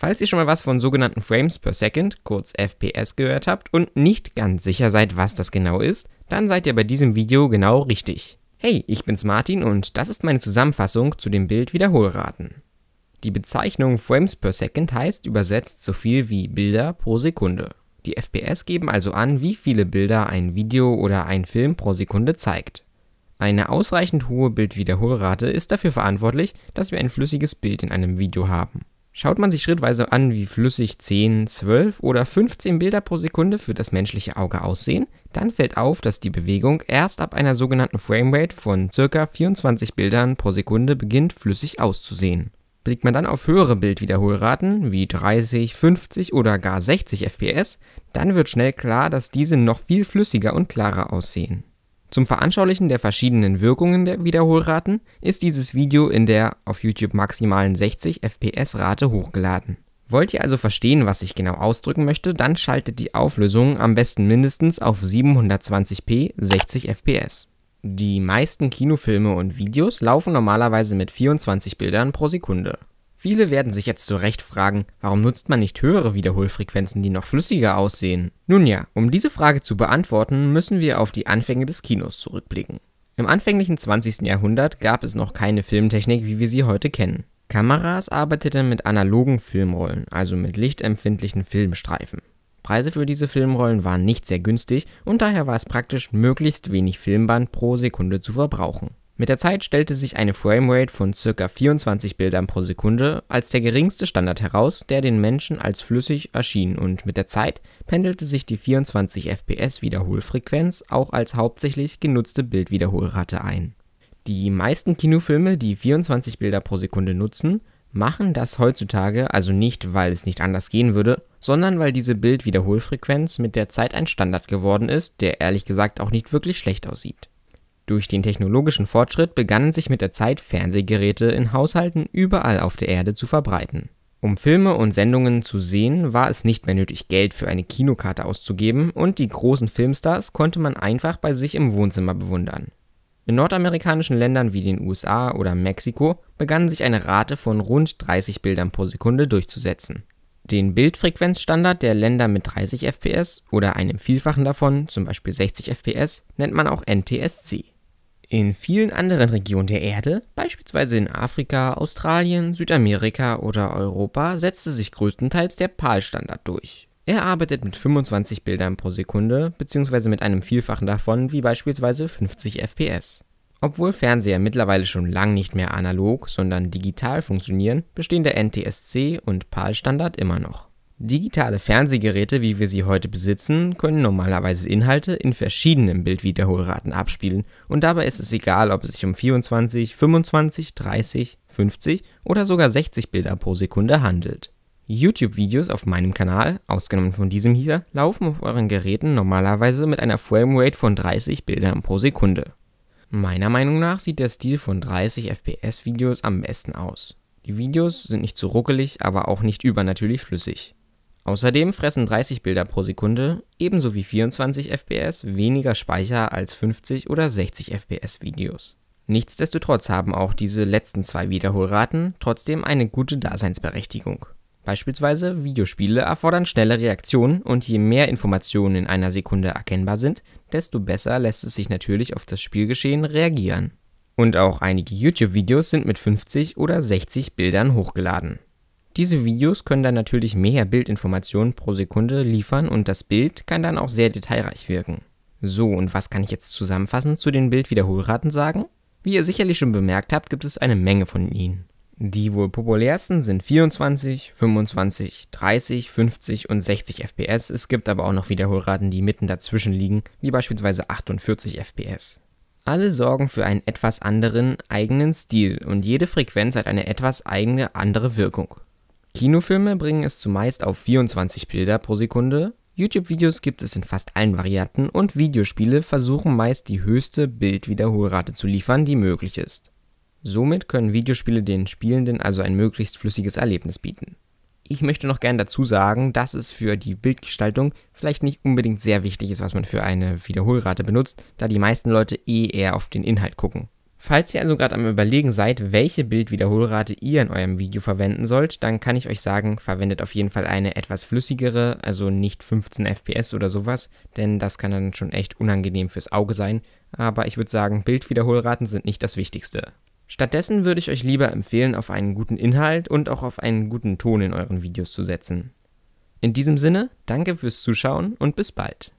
Falls ihr schon mal was von sogenannten Frames per Second, kurz FPS, gehört habt und nicht ganz sicher seid, was das genau ist, dann seid ihr bei diesem Video genau richtig. Hey, ich bin's Martin und das ist meine Zusammenfassung zu dem Bild Wiederholraten. Die Bezeichnung Frames per Second heißt übersetzt so viel wie Bilder pro Sekunde. Die FPS geben also an, wie viele Bilder ein Video oder ein Film pro Sekunde zeigt. Eine ausreichend hohe Bildwiederholrate ist dafür verantwortlich, dass wir ein flüssiges Bild in einem Video haben. Schaut man sich schrittweise an, wie flüssig 10, 12 oder 15 Bilder pro Sekunde für das menschliche Auge aussehen, dann fällt auf, dass die Bewegung erst ab einer sogenannten Framerate von ca. 24 Bildern pro Sekunde beginnt flüssig auszusehen. Blickt man dann auf höhere Bildwiederholraten wie 30, 50 oder gar 60 FPS, dann wird schnell klar, dass diese noch viel flüssiger und klarer aussehen. Zum Veranschaulichen der verschiedenen Wirkungen der Wiederholraten ist dieses Video in der auf YouTube maximalen 60 FPS-Rate hochgeladen. Wollt ihr also verstehen, was ich genau ausdrücken möchte, dann schaltet die Auflösung am besten mindestens auf 720p 60 FPS. Die meisten Kinofilme und Videos laufen normalerweise mit 24 Bildern pro Sekunde. Viele werden sich jetzt zu Recht fragen, warum nutzt man nicht höhere Wiederholfrequenzen, die noch flüssiger aussehen? Nun ja, um diese Frage zu beantworten, müssen wir auf die Anfänge des Kinos zurückblicken. Im anfänglichen 20. Jahrhundert gab es noch keine Filmtechnik, wie wir sie heute kennen. Kameras arbeiteten mit analogen Filmrollen, also mit lichtempfindlichen Filmstreifen. Preise für diese Filmrollen waren nicht sehr günstig und daher war es praktisch, möglichst wenig Filmband pro Sekunde zu verbrauchen. Mit der Zeit stellte sich eine Framerate von ca. 24 Bildern pro Sekunde als der geringste Standard heraus, der den Menschen als flüssig erschien und mit der Zeit pendelte sich die 24 FPS Wiederholfrequenz auch als hauptsächlich genutzte Bildwiederholrate ein. Die meisten Kinofilme, die 24 Bilder pro Sekunde nutzen, machen das heutzutage also nicht, weil es nicht anders gehen würde, sondern weil diese Bildwiederholfrequenz mit der Zeit ein Standard geworden ist, der ehrlich gesagt auch nicht wirklich schlecht aussieht. Durch den technologischen Fortschritt begannen sich mit der Zeit Fernsehgeräte in Haushalten überall auf der Erde zu verbreiten. Um Filme und Sendungen zu sehen, war es nicht mehr nötig, Geld für eine Kinokarte auszugeben, und die großen Filmstars konnte man einfach bei sich im Wohnzimmer bewundern. In nordamerikanischen Ländern wie den USA oder Mexiko begann sich eine Rate von rund 30 Bildern pro Sekunde durchzusetzen. Den Bildfrequenzstandard der Länder mit 30 FPS oder einem Vielfachen davon, zum Beispiel 60 FPS, nennt man auch NTSC. In vielen anderen Regionen der Erde, beispielsweise in Afrika, Australien, Südamerika oder Europa, setzte sich größtenteils der PAL-Standard durch. Er arbeitet mit 25 Bildern pro Sekunde bzw. mit einem Vielfachen davon, wie beispielsweise 50 FPS. Obwohl Fernseher mittlerweile schon lang nicht mehr analog, sondern digital funktionieren, bestehen der NTSC und PAL-Standard immer noch. Digitale Fernsehgeräte, wie wir sie heute besitzen, können normalerweise Inhalte in verschiedenen Bildwiederholraten abspielen und dabei ist es egal, ob es sich um 24, 25, 30, 50 oder sogar 60 Bilder pro Sekunde handelt. YouTube-Videos auf meinem Kanal, ausgenommen von diesem hier, laufen auf euren Geräten normalerweise mit einer Framerate von 30 Bildern pro Sekunde. Meiner Meinung nach sieht der Stil von 30 FPS-Videos am besten aus. Die Videos sind nicht zu ruckelig, aber auch nicht übernatürlich flüssig. Außerdem fressen 30 Bilder pro Sekunde ebenso wie 24 fps weniger Speicher als 50 oder 60 fps Videos. Nichtsdestotrotz haben auch diese letzten zwei Wiederholraten trotzdem eine gute Daseinsberechtigung. Beispielsweise Videospiele erfordern schnelle Reaktionen und je mehr Informationen in einer Sekunde erkennbar sind, desto besser lässt es sich natürlich auf das Spielgeschehen reagieren. Und auch einige YouTube-Videos sind mit 50 oder 60 Bildern hochgeladen diese Videos können dann natürlich mehr Bildinformationen pro Sekunde liefern und das Bild kann dann auch sehr detailreich wirken. So, und was kann ich jetzt zusammenfassend zu den Bildwiederholraten sagen? Wie ihr sicherlich schon bemerkt habt, gibt es eine Menge von ihnen. Die wohl populärsten sind 24, 25, 30, 50 und 60 FPS. Es gibt aber auch noch Wiederholraten, die mitten dazwischen liegen, wie beispielsweise 48 FPS. Alle sorgen für einen etwas anderen eigenen Stil und jede Frequenz hat eine etwas eigene andere Wirkung. Kinofilme bringen es zumeist auf 24 Bilder pro Sekunde, YouTube-Videos gibt es in fast allen Varianten und Videospiele versuchen meist die höchste Bildwiederholrate zu liefern, die möglich ist. Somit können Videospiele den Spielenden also ein möglichst flüssiges Erlebnis bieten. Ich möchte noch gern dazu sagen, dass es für die Bildgestaltung vielleicht nicht unbedingt sehr wichtig ist, was man für eine Wiederholrate benutzt, da die meisten Leute eh eher auf den Inhalt gucken. Falls ihr also gerade am überlegen seid, welche Bildwiederholrate ihr in eurem Video verwenden sollt, dann kann ich euch sagen, verwendet auf jeden Fall eine etwas flüssigere, also nicht 15 FPS oder sowas, denn das kann dann schon echt unangenehm fürs Auge sein, aber ich würde sagen, Bildwiederholraten sind nicht das Wichtigste. Stattdessen würde ich euch lieber empfehlen, auf einen guten Inhalt und auch auf einen guten Ton in euren Videos zu setzen. In diesem Sinne, danke fürs Zuschauen und bis bald.